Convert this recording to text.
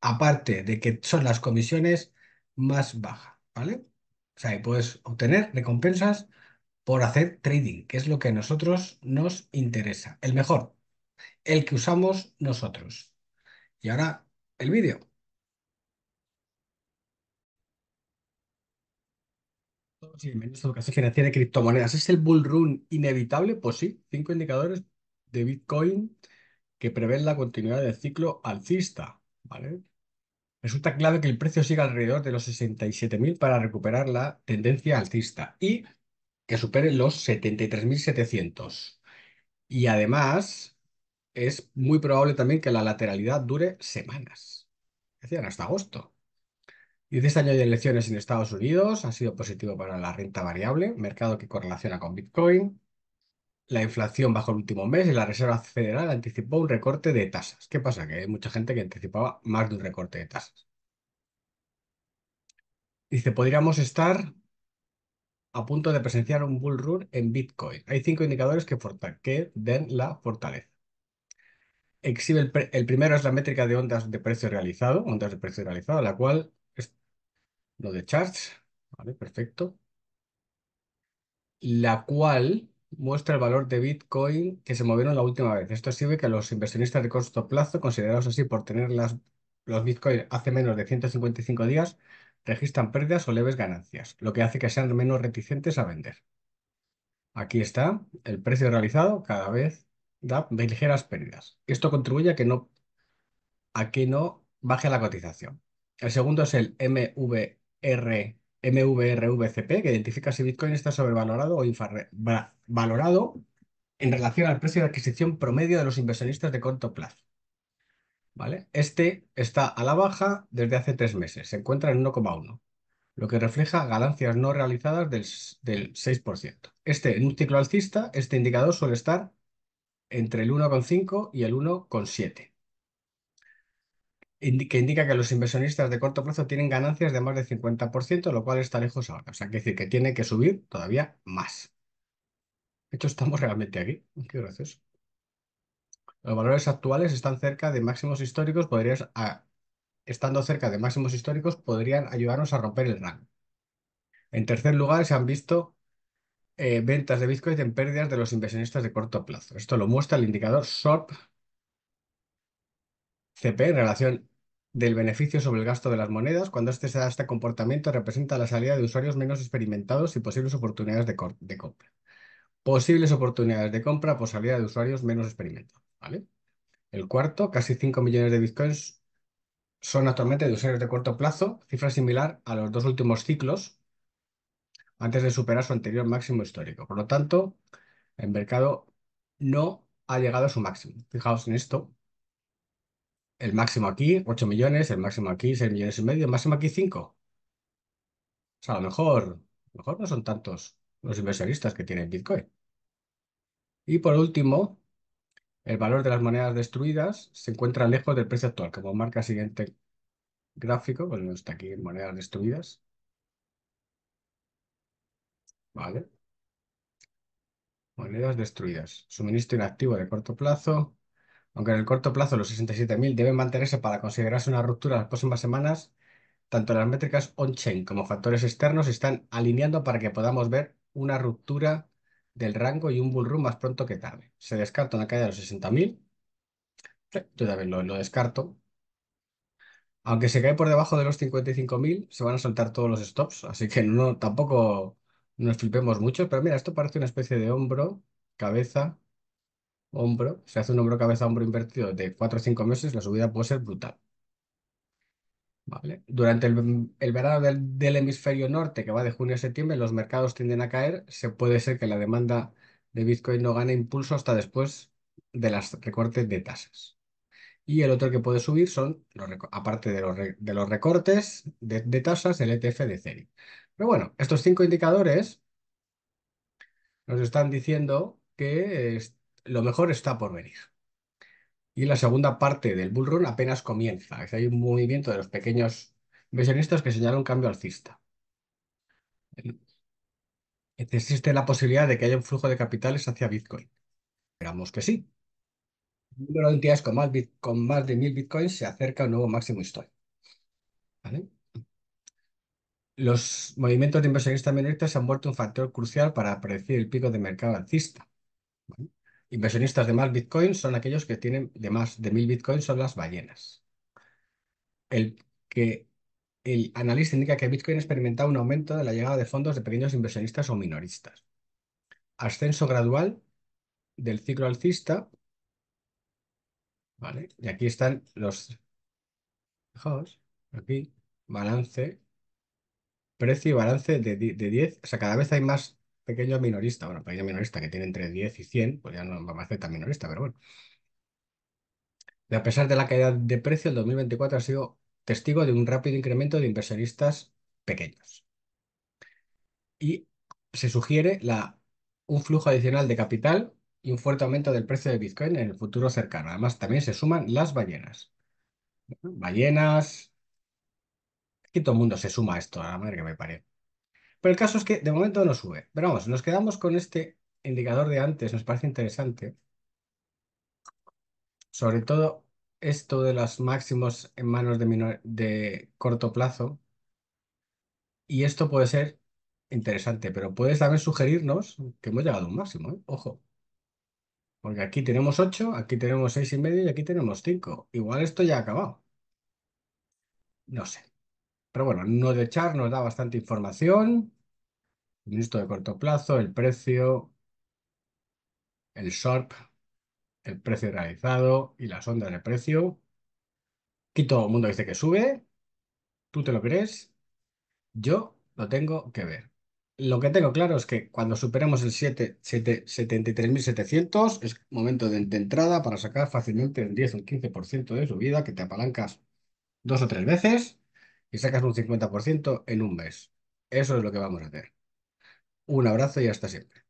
aparte de que son las comisiones más bajas, ¿vale? O sea, puedes obtener recompensas por hacer trading, que es lo que a nosotros nos interesa, el mejor, el que usamos nosotros. Y ahora el vídeo. Bienvenidos a Educación Financiera de Criptomonedas. ¿Es el bull run inevitable? Pues sí, cinco indicadores de Bitcoin que prevén la continuidad del ciclo alcista. ¿vale? Resulta clave que el precio siga alrededor de los 67.000 para recuperar la tendencia alcista y que supere los 73.700. Y además, es muy probable también que la lateralidad dure semanas, decían hasta agosto. Y este año hay elecciones en Estados Unidos ha sido positivo para la renta variable, mercado que correlaciona con Bitcoin la inflación bajo el último mes y la Reserva Federal anticipó un recorte de tasas. ¿Qué pasa? Que hay mucha gente que anticipaba más de un recorte de tasas. Dice, podríamos estar a punto de presenciar un bull run en Bitcoin. Hay cinco indicadores que, que den la fortaleza. Exhibe el, primero es la métrica de ondas de precio realizado, ondas de precio realizado, la cual es lo de charts, vale, perfecto. La cual muestra el valor de Bitcoin que se movieron la última vez. Esto sirve que los inversionistas de corto plazo, considerados así por tener las, los Bitcoin hace menos de 155 días, registran pérdidas o leves ganancias, lo que hace que sean menos reticentes a vender. Aquí está el precio realizado, cada vez da ligeras pérdidas. Esto contribuye que no, a que no baje la cotización. El segundo es el MVR MVRVCP, que identifica si Bitcoin está sobrevalorado o infravalorado en relación al precio de adquisición promedio de los inversionistas de corto plazo. ¿Vale? Este está a la baja desde hace tres meses, se encuentra en 1,1, lo que refleja ganancias no realizadas del, del 6%. Este, en un ciclo alcista, este indicador suele estar entre el 1,5 y el 1,7 que indica que los inversionistas de corto plazo tienen ganancias de más del 50%, lo cual está lejos ahora. O sea, quiere decir que tiene que subir todavía más. De hecho, estamos realmente aquí. Qué gracioso. Los valores actuales están cerca de máximos históricos, podrías, estando cerca de máximos históricos, podrían ayudarnos a romper el rango. En tercer lugar, se han visto eh, ventas de Bitcoin en pérdidas de los inversionistas de corto plazo. Esto lo muestra el indicador SORP CP en relación del beneficio sobre el gasto de las monedas. Cuando este se este comportamiento, representa la salida de usuarios menos experimentados y posibles oportunidades de, compra. Posibles oportunidades de compra por salida de usuarios menos experimentados. ¿vale? El cuarto, casi 5 millones de bitcoins son actualmente de usuarios de corto plazo, cifra similar a los dos últimos ciclos antes de superar su anterior máximo histórico. Por lo tanto, el mercado no ha llegado a su máximo. Fijaos en esto, el máximo aquí, 8 millones, el máximo aquí, 6 millones y medio, el máximo aquí, 5. O sea, a lo mejor, mejor no son tantos los inversionistas que tienen Bitcoin. Y por último, el valor de las monedas destruidas se encuentra lejos del precio actual, como marca el siguiente gráfico, bueno, está aquí en monedas destruidas. Vale. Monedas destruidas. Suministro inactivo de corto plazo. Aunque en el corto plazo los 67.000 deben mantenerse para considerarse una ruptura en las próximas semanas, tanto las métricas on-chain como factores externos están alineando para que podamos ver una ruptura del rango y un bull run más pronto que tarde. Se descarta una caída de los 60.000. Yo también lo, descarto. Aunque se cae por debajo de los 55.000, se van a soltar todos los stops, así que no tampoco nos flipemos mucho. Pero mira, esto parece una especie de hombro, cabeza, hombro, se hace un hombro cabeza hombro invertido de 4 o 5 meses, la subida puede ser brutal. ¿Vale? Durante el, verano del, hemisferio norte, que va de junio a septiembre, los mercados tienden a caer. Se puede ser que la demanda de Bitcoin no gane impulso hasta después de los recortes de tasas. Y el otro que puede subir son, los, aparte de los, recortes de, tasas, el ETF de CERI Pero bueno, estos cinco indicadores nos están diciendo que... Eh, lo mejor está por venir. Y la segunda parte del bull run apenas comienza. Hay un movimiento de los pequeños inversionistas que señala un cambio alcista. Existe la posibilidad de que haya un flujo de capitales hacia Bitcoin. Esperamos que sí. El número de entidades con más, más de mil Bitcoins se acerca a un nuevo máximo histórico. Los movimientos de inversionistas minoristas se han vuelto un factor crucial para predecir el pico de mercado alcista. ¿Vale? Inversionistas de más bitcoins son aquellos que tienen de más de mil Bitcoins, son las ballenas. El que el analista indica que Bitcoin ha experimentado un aumento de la llegada de fondos de pequeños inversionistas o minoristas. Ascenso gradual del ciclo alcista. ¿Vale? Y aquí están los... Fijaos, aquí, balance, precio y balance de, de 10. O sea, cada vez hay más pequeño minorista, bueno, pequeño minorista que tiene entre 10 y 100, pues ya no va a ser tan minorista, pero bueno. a pesar de la caída de precio, el 2024 ha sido testigo de un rápido incremento de inversionistas pequeños. Y se sugiere la, un flujo adicional de capital y un fuerte aumento del precio de Bitcoin en el futuro cercano. Además, también se suman las ballenas. Ballenas, Aquí todo el mundo se suma a esto, a la madre que me parece. Pero el caso es que de momento no sube. Pero vamos, nos quedamos con este indicador de antes, nos parece interesante. Sobre todo esto de los máximos en manos de, de corto plazo. Y esto puede ser interesante, pero puedes también sugerirnos que hemos llegado a un máximo, ¿eh? ojo. Porque aquí tenemos 8, aquí tenemos 6,5 y aquí tenemos 5. Igual esto ya ha acabado. No sé. Pero bueno, no de char nos da bastante información. Listo de corto plazo, el precio, el short el precio realizado y las ondas de precio. Aquí todo el mundo dice que sube. ¿Tú te lo crees? Yo lo tengo que ver. Lo que tengo claro es que cuando superemos el 7.73700 es momento de, entrada para sacar fácilmente un 10 o un 15% de subida que te apalancas dos o tres veces y sacas un 50% en un mes. Eso es lo que vamos a hacer. Un abrazo y hasta siempre.